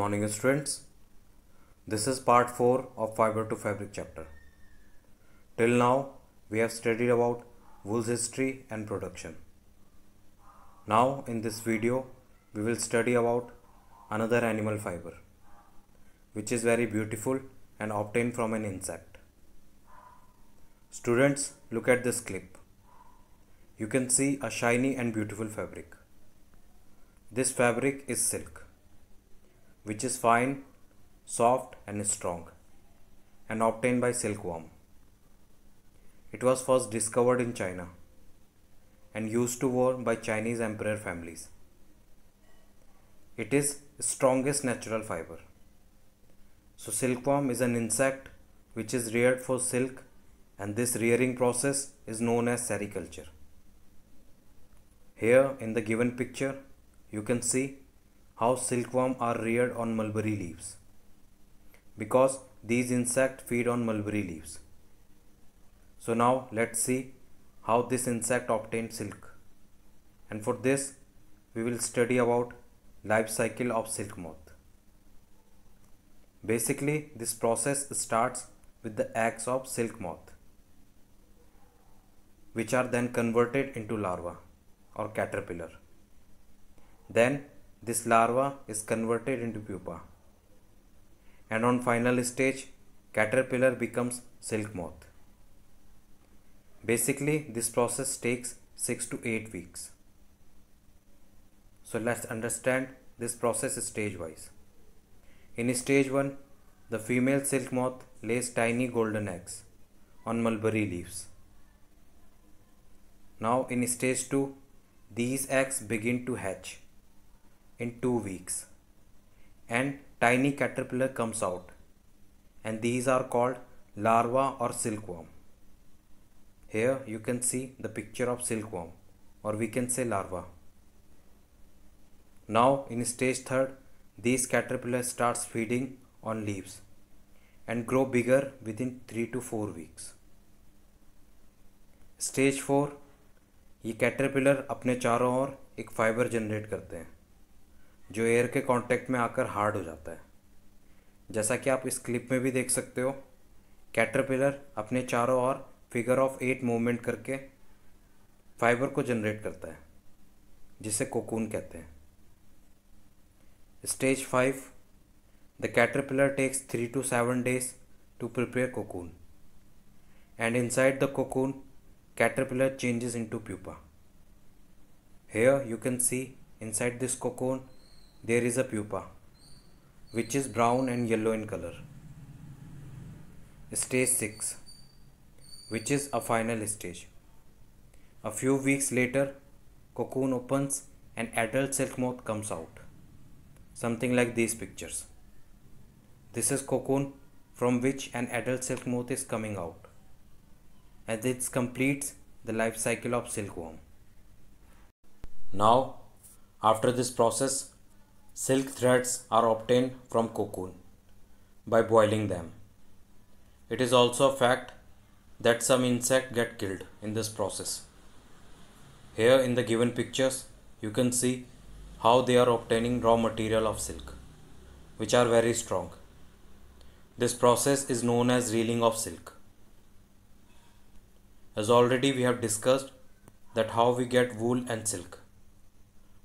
morning students. This is part 4 of fiber to fabric chapter. Till now we have studied about wool's history and production. Now in this video we will study about another animal fiber which is very beautiful and obtained from an insect. Students look at this clip. You can see a shiny and beautiful fabric. This fabric is silk which is fine, soft and strong and obtained by silkworm. It was first discovered in China and used to wear by Chinese emperor families. It is strongest natural fiber. So silkworm is an insect which is reared for silk and this rearing process is known as sericulture. Here in the given picture you can see how silkworm are reared on mulberry leaves. Because these insects feed on mulberry leaves. So now let's see how this insect obtains silk. And for this we will study about life cycle of silk moth. Basically this process starts with the eggs of silk moth which are then converted into larva or caterpillar. Then this larva is converted into pupa. And on final stage, caterpillar becomes silk moth. Basically, this process takes 6 to 8 weeks. So let's understand this process stage wise. In stage 1, the female silk moth lays tiny golden eggs on mulberry leaves. Now in stage 2, these eggs begin to hatch in two weeks and tiny caterpillar comes out and these are called larva or silkworm. Here you can see the picture of silkworm or we can say larva. Now in stage 3 these caterpillars starts feeding on leaves and grow bigger within 3 to 4 weeks. Stage four, ये caterpillar अपने चारों ओर एक fibre generate करते हैं जो air के contact में आकर हार्ड हो जाता है जैसा कि आप इस क्लिप में भी देख सकते हो कैटरपिलर अपने चारों ओर फिगर ऑफ एट मूवमेंट करके फाइबर को जनरेट करता है जिसे कोकून कहते हैं stage five the caterpillar takes three to seven days to prepare cocoon and inside the cocoon caterpillar changes into pupa here you can see inside this cocoon there is a pupa which is brown and yellow in color. Stage 6 which is a final stage. A few weeks later cocoon opens and adult silk moth comes out. Something like these pictures. This is cocoon from which an adult silk moth is coming out and it completes the life cycle of silkworm. Now after this process Silk threads are obtained from cocoon by boiling them. It is also a fact that some insects get killed in this process. Here in the given pictures, you can see how they are obtaining raw material of silk, which are very strong. This process is known as reeling of silk. As already we have discussed that how we get wool and silk.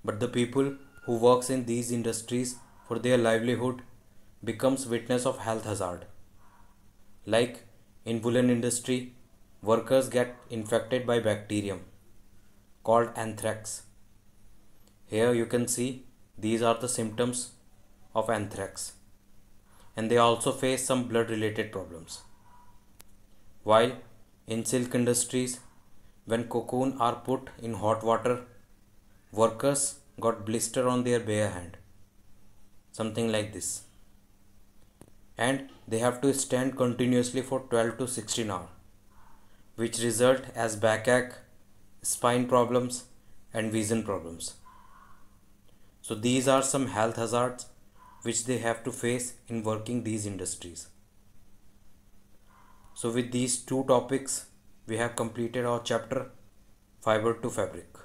But the people who works in these industries for their livelihood becomes witness of health hazard. Like in woolen industry, workers get infected by bacterium called anthrax. Here you can see these are the symptoms of anthrax and they also face some blood related problems. While in silk industries, when cocoon are put in hot water, workers got blister on their bare hand something like this and they have to stand continuously for 12 to 16 hours which result as backache spine problems and vision problems so these are some health hazards which they have to face in working these industries so with these two topics we have completed our chapter fiber to fabric